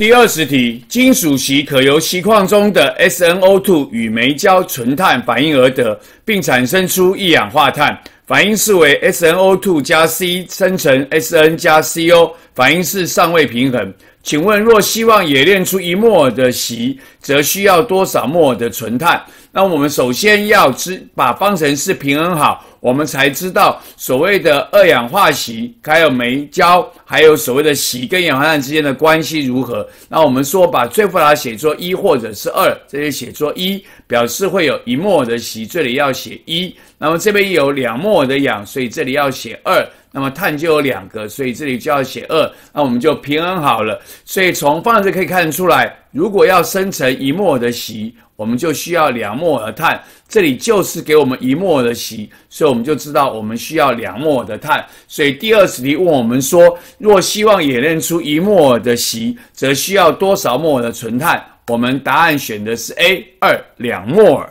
第二十题，金属锡可由锡矿中的 SnO2 与煤焦纯碳反应而得，并产生出一氧化碳。反应式为 SnO2 加 C 生成 Sn 加 CO。反应式尚未平衡。请问，若希望冶炼出一摩尔的锡，则需要多少摩尔的纯碳？那我们首先要知把方程式平衡好，我们才知道所谓的二氧化锡、还有煤焦，还有所谓的锡跟氧化碳之间的关系如何。那我们说把最复杂写作一或者是二，这里写作一，表示会有一摩尔的锡，这里要写一。那么这边有两摩尔的氧，所以这里要写二。那么碳就有两个，所以这里就要写二。那我们就平衡好了。所以从方程式可以看得出来，如果要生成一摩尔的锡，我们就需要两摩尔碳。这里就是给我们一摩尔的锡，所以我们就知道我们需要两摩尔的碳。所以第二十题问我们说，若希望冶炼出一摩尔的锡，则需要多少摩尔的纯碳？我们答案选的是 A 二两摩尔。